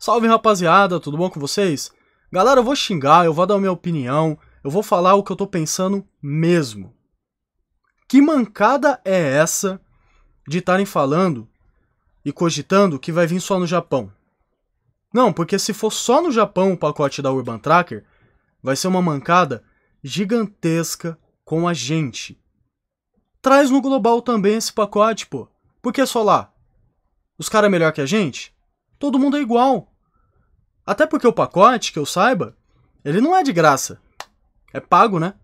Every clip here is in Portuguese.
Salve rapaziada, tudo bom com vocês? Galera, eu vou xingar, eu vou dar minha opinião, eu vou falar o que eu tô pensando mesmo. Que mancada é essa de estarem falando e cogitando que vai vir só no Japão? Não, porque se for só no Japão o pacote da Urban Tracker, vai ser uma mancada gigantesca com a gente. Traz no global também esse pacote, pô. Por que só lá? Os caras é melhor que a gente? Todo mundo é igual. Até porque o pacote, que eu saiba, ele não é de graça. É pago, né?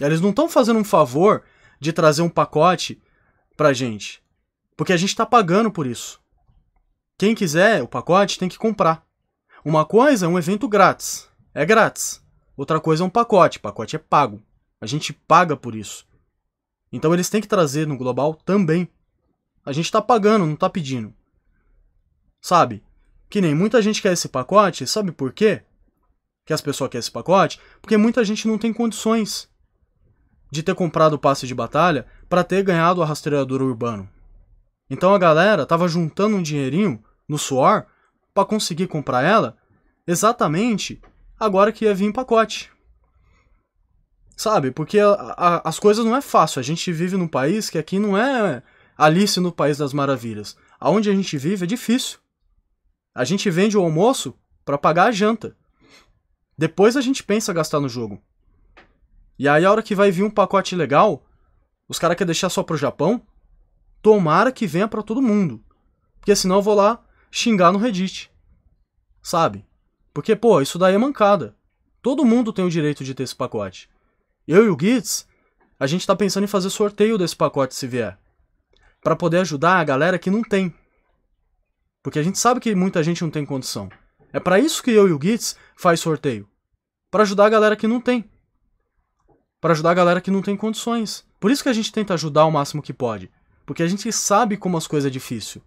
Eles não estão fazendo um favor de trazer um pacote pra gente. Porque a gente está pagando por isso. Quem quiser o pacote tem que comprar. Uma coisa é um evento grátis. É grátis. Outra coisa é um pacote. pacote é pago. A gente paga por isso. Então eles têm que trazer no global também. A gente está pagando, não está pedindo sabe? Que nem muita gente quer esse pacote, sabe por quê? Que as pessoas querem esse pacote? Porque muita gente não tem condições de ter comprado o passe de batalha para ter ganhado a rastreadora urbano. Então a galera tava juntando um dinheirinho no suor para conseguir comprar ela exatamente agora que ia vir em pacote. Sabe? Porque a, a, as coisas não é fácil. A gente vive num país que aqui não é Alice no País das Maravilhas. Aonde a gente vive é difícil. A gente vende o almoço para pagar a janta. Depois a gente pensa gastar no jogo. E aí a hora que vai vir um pacote legal, os caras querem deixar só pro Japão, tomara que venha para todo mundo. Porque senão eu vou lá xingar no Reddit. Sabe? Porque, pô, isso daí é mancada. Todo mundo tem o direito de ter esse pacote. Eu e o Gitz, a gente tá pensando em fazer sorteio desse pacote se vier. para poder ajudar a galera que não tem. Porque a gente sabe que muita gente não tem condição. É para isso que eu e o Gits faz sorteio. para ajudar a galera que não tem. para ajudar a galera que não tem condições. Por isso que a gente tenta ajudar o máximo que pode. Porque a gente sabe como as coisas é difícil.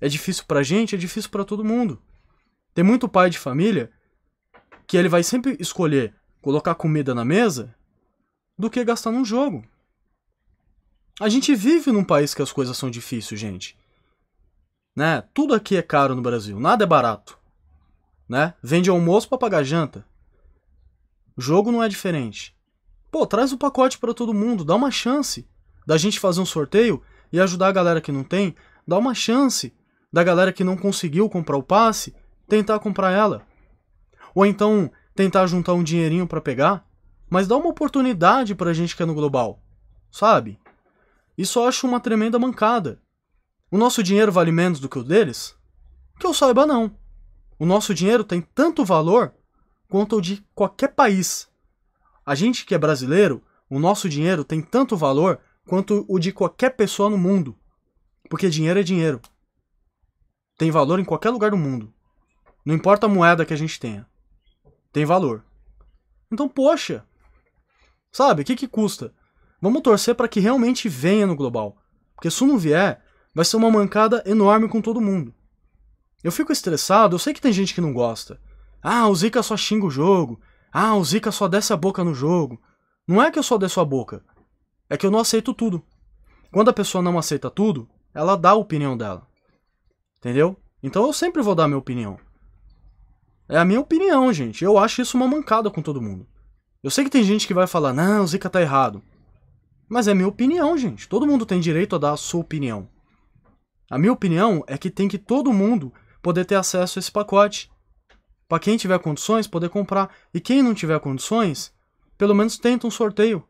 É difícil pra gente, é difícil para todo mundo. Tem muito pai de família que ele vai sempre escolher colocar comida na mesa do que gastar num jogo. A gente vive num país que as coisas são difíceis, gente. Né? Tudo aqui é caro no Brasil, nada é barato. Né? Vende almoço para pagar janta. O jogo não é diferente. Pô, traz o um pacote para todo mundo, dá uma chance da gente fazer um sorteio e ajudar a galera que não tem, dá uma chance da galera que não conseguiu comprar o passe tentar comprar ela. Ou então tentar juntar um dinheirinho para pegar, mas dá uma oportunidade para a gente que é no global, sabe? Isso eu acho uma tremenda mancada. O nosso dinheiro vale menos do que o deles? Que eu saiba, não. O nosso dinheiro tem tanto valor quanto o de qualquer país. A gente que é brasileiro, o nosso dinheiro tem tanto valor quanto o de qualquer pessoa no mundo. Porque dinheiro é dinheiro. Tem valor em qualquer lugar do mundo. Não importa a moeda que a gente tenha. Tem valor. Então, poxa. Sabe, o que, que custa? Vamos torcer para que realmente venha no global. Porque se não vier, vai ser uma mancada enorme com todo mundo. Eu fico estressado, eu sei que tem gente que não gosta. Ah, o Zika só xinga o jogo. Ah, o Zika só desce a boca no jogo. Não é que eu só desço a boca. É que eu não aceito tudo. Quando a pessoa não aceita tudo, ela dá a opinião dela. Entendeu? Então eu sempre vou dar a minha opinião. É a minha opinião, gente. Eu acho isso uma mancada com todo mundo. Eu sei que tem gente que vai falar, não, o Zika tá errado. Mas é minha opinião, gente. Todo mundo tem direito a dar a sua opinião. A minha opinião é que tem que todo mundo poder ter acesso a esse pacote. Para quem tiver condições, poder comprar. E quem não tiver condições, pelo menos tenta um sorteio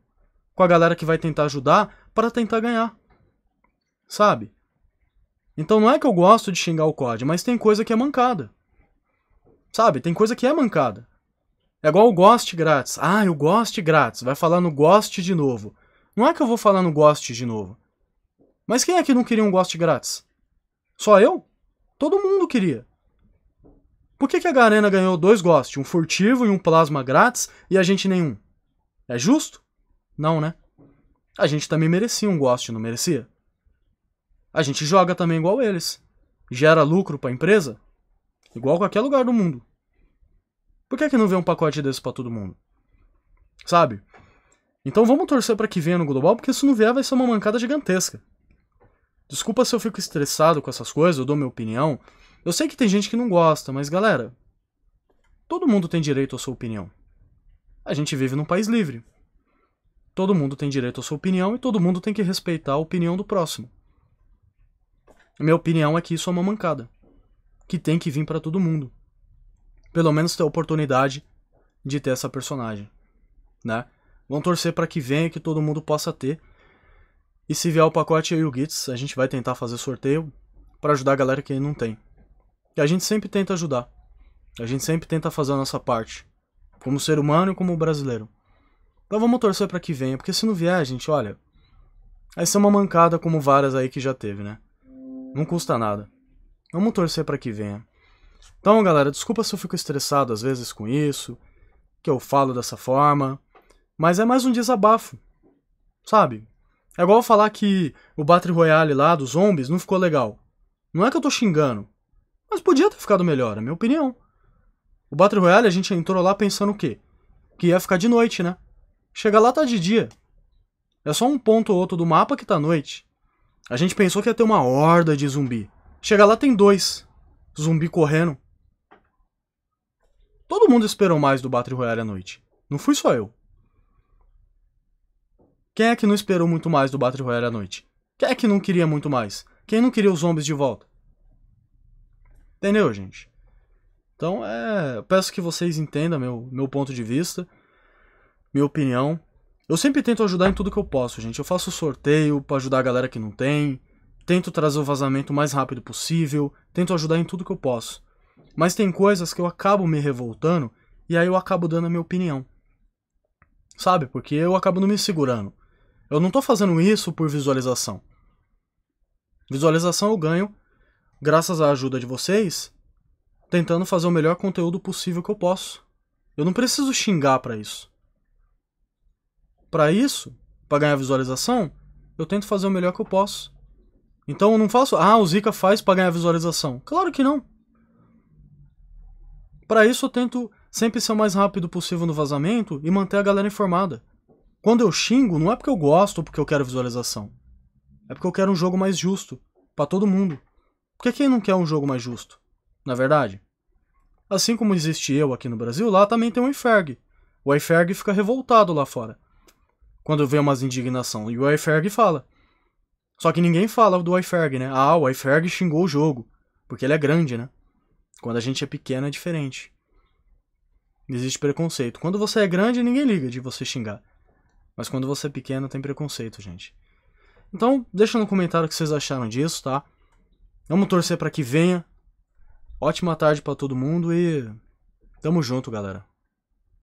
com a galera que vai tentar ajudar para tentar ganhar. Sabe? Então não é que eu gosto de xingar o COD, mas tem coisa que é mancada. Sabe? Tem coisa que é mancada. É igual o goste grátis. Ah, eu goste grátis. Vai falar no goste de novo. Não é que eu vou falar no goste de novo. Mas quem é que não queria um goste grátis? Só eu? Todo mundo queria. Por que, que a Garena ganhou dois Ghost, um furtivo e um plasma grátis, e a gente nenhum? É justo? Não, né? A gente também merecia um Ghost, não merecia? A gente joga também igual eles. Gera lucro pra empresa? Igual qualquer lugar do mundo. Por que, é que não vê um pacote desse para todo mundo? Sabe? Então vamos torcer para que venha no global, porque se não vier vai ser uma mancada gigantesca. Desculpa se eu fico estressado com essas coisas, eu dou minha opinião. Eu sei que tem gente que não gosta, mas galera, todo mundo tem direito à sua opinião. A gente vive num país livre. Todo mundo tem direito à sua opinião e todo mundo tem que respeitar a opinião do próximo. Minha opinião é que isso é uma mancada, que tem que vir para todo mundo. Pelo menos ter a oportunidade de ter essa personagem, né? Vão torcer para que venha que todo mundo possa ter, e se vier o pacote aí o Gits, a gente vai tentar fazer sorteio para ajudar a galera que não tem. E a gente sempre tenta ajudar. A gente sempre tenta fazer a nossa parte. Como ser humano e como brasileiro. Então vamos torcer para que venha, porque se não vier, gente, olha. aí ser uma mancada como várias aí que já teve, né? Não custa nada. Vamos torcer para que venha. Então, galera, desculpa se eu fico estressado às vezes com isso, que eu falo dessa forma, mas é mais um desabafo. Sabe? É igual eu falar que o Battle Royale lá dos zombies não ficou legal. Não é que eu tô xingando, mas podia ter ficado melhor, é minha opinião. O Battle Royale a gente entrou lá pensando o quê? Que ia ficar de noite, né? Chega lá tá de dia. É só um ponto ou outro do mapa que tá noite. A gente pensou que ia ter uma horda de zumbi. Chega lá tem dois. Zumbi correndo. Todo mundo esperou mais do Battle Royale à noite. Não fui só eu. Quem é que não esperou muito mais do Battle Royale à noite? Quem é que não queria muito mais? Quem não queria os zombies de volta? Entendeu, gente? Então, é, eu peço que vocês entendam meu, meu ponto de vista, minha opinião. Eu sempre tento ajudar em tudo que eu posso, gente. Eu faço sorteio para ajudar a galera que não tem, tento trazer o vazamento o mais rápido possível, tento ajudar em tudo que eu posso. Mas tem coisas que eu acabo me revoltando e aí eu acabo dando a minha opinião. Sabe? Porque eu acabo não me segurando. Eu não estou fazendo isso por visualização. Visualização eu ganho graças à ajuda de vocês, tentando fazer o melhor conteúdo possível que eu posso. Eu não preciso xingar para isso. Para isso, para ganhar visualização, eu tento fazer o melhor que eu posso. Então eu não faço, ah, o Zika faz para ganhar visualização. Claro que não. Para isso eu tento sempre ser o mais rápido possível no vazamento e manter a galera informada. Quando eu xingo, não é porque eu gosto ou porque eu quero visualização. É porque eu quero um jogo mais justo para todo mundo. Porque quem não quer um jogo mais justo? Na é verdade. Assim como existe eu aqui no Brasil, lá também tem o Iferg. O Iferg fica revoltado lá fora. Quando vê umas indignação. E o Iferg fala. Só que ninguém fala do Iferg, né? Ah, o Iferg xingou o jogo. Porque ele é grande, né? Quando a gente é pequeno é diferente. Existe preconceito. Quando você é grande, ninguém liga de você xingar. Mas quando você é pequeno tem preconceito, gente. Então, deixa no comentário o que vocês acharam disso, tá? Vamos torcer para que venha. Ótima tarde para todo mundo e tamo junto, galera.